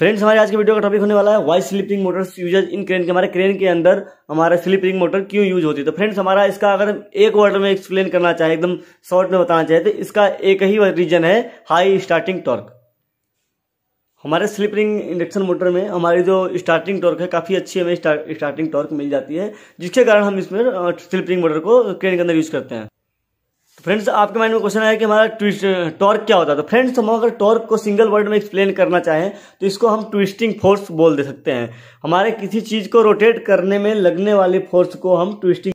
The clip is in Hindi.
फ्रेंड्स हमारे आज के वीडियो का टॉपिक होने वाला है why slip ring motor usages in crane के हमारे क्रेन के अंदर हमारा स्लिपिंग मोटर क्यों यूज होती है तो फ्रेंड्स हमारा इसका अगर एक वर्ड में एक्सप्लेन करना चाहे एकदम शॉर्ट में बताना चाहे तो इसका एक ही रीजन है हाई स्टार्टिंग टॉर्क हमारे स्लिपरिंग इंडक्शन मोटर में हमारी जो स्टार्टिंग टॉर्क है काफ़ी अच्छी हमें स्टार्टिंग टॉर्क मिल जाती है जिसके कारण हम इसमें स्लिपरिंग मोटर को क्रेन के अंदर यूज करते हैं फ्रेंड्स तो आपके माइंड में क्वेश्चन आया कि हमारा ट्विस्ट टॉर्क क्या होता है तो फ्रेंड्स हम अगर टॉर्क को सिंगल वर्ड में एक्सप्लेन करना चाहें तो इसको हम ट्विस्टिंग फोर्स बोल दे सकते हैं हमारे किसी चीज़ को रोटेट करने में लगने वाली फोर्स को हम ट्विस्टिंग